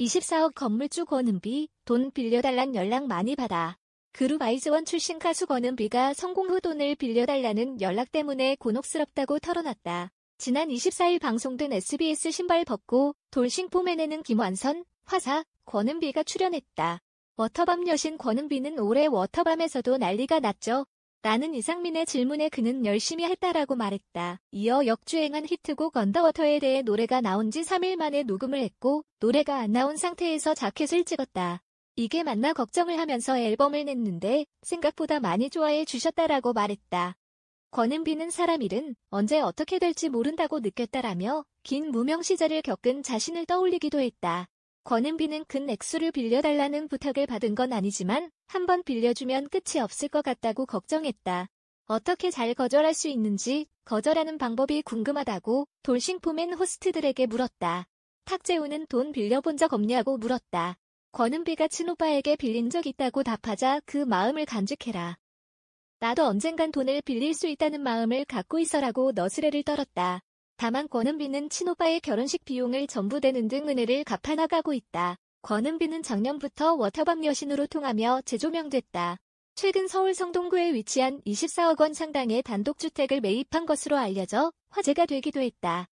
24억 건물주 권은비, 돈 빌려달란 연락 많이 받아. 그룹 아이즈원 출신 가수 권은비가 성공 후 돈을 빌려달라는 연락 때문에 곤혹스럽다고 털어놨다. 지난 24일 방송된 SBS 신발 벗고 돌싱포맨내는 김완선, 화사, 권은비가 출연했다. 워터밤 여신 권은비는 올해 워터밤에서도 난리가 났죠. 라는 이상민의 질문에 그는 열심히 했다라고 말했다. 이어 역주행한 히트곡 언더워터에 대해 노래가 나온 지 3일 만에 녹음을 했고 노래가 안 나온 상태에서 자켓을 찍었다. 이게 맞나 걱정을 하면서 앨범을 냈는데 생각보다 많이 좋아해 주셨다라고 말했다. 권은비는 사람 일은 언제 어떻게 될지 모른다고 느꼈다라며 긴 무명 시절을 겪은 자신을 떠올리기도 했다. 권은비는 근 액수를 빌려달라는 부탁을 받은 건 아니지만 한번 빌려주면 끝이 없을 것 같다고 걱정했다. 어떻게 잘 거절할 수 있는지 거절하는 방법이 궁금하다고 돌싱포맨 호스트들에게 물었다. 탁재우는 돈 빌려본 적 없냐고 물었다. 권은비가 친오빠에게 빌린 적 있다고 답하자 그 마음을 간직해라. 나도 언젠간 돈을 빌릴 수 있다는 마음을 갖고 있어라고 너스레를 떨었다. 다만 권은비는 친오빠의 결혼식 비용을 전부 대는 등 은혜를 갚아 나가고 있다. 권은비는 작년부터 워터밤 여신으로 통하며 재조명됐다. 최근 서울 성동구에 위치한 24억 원 상당의 단독주택을 매입한 것으로 알려져 화제가 되기도 했다.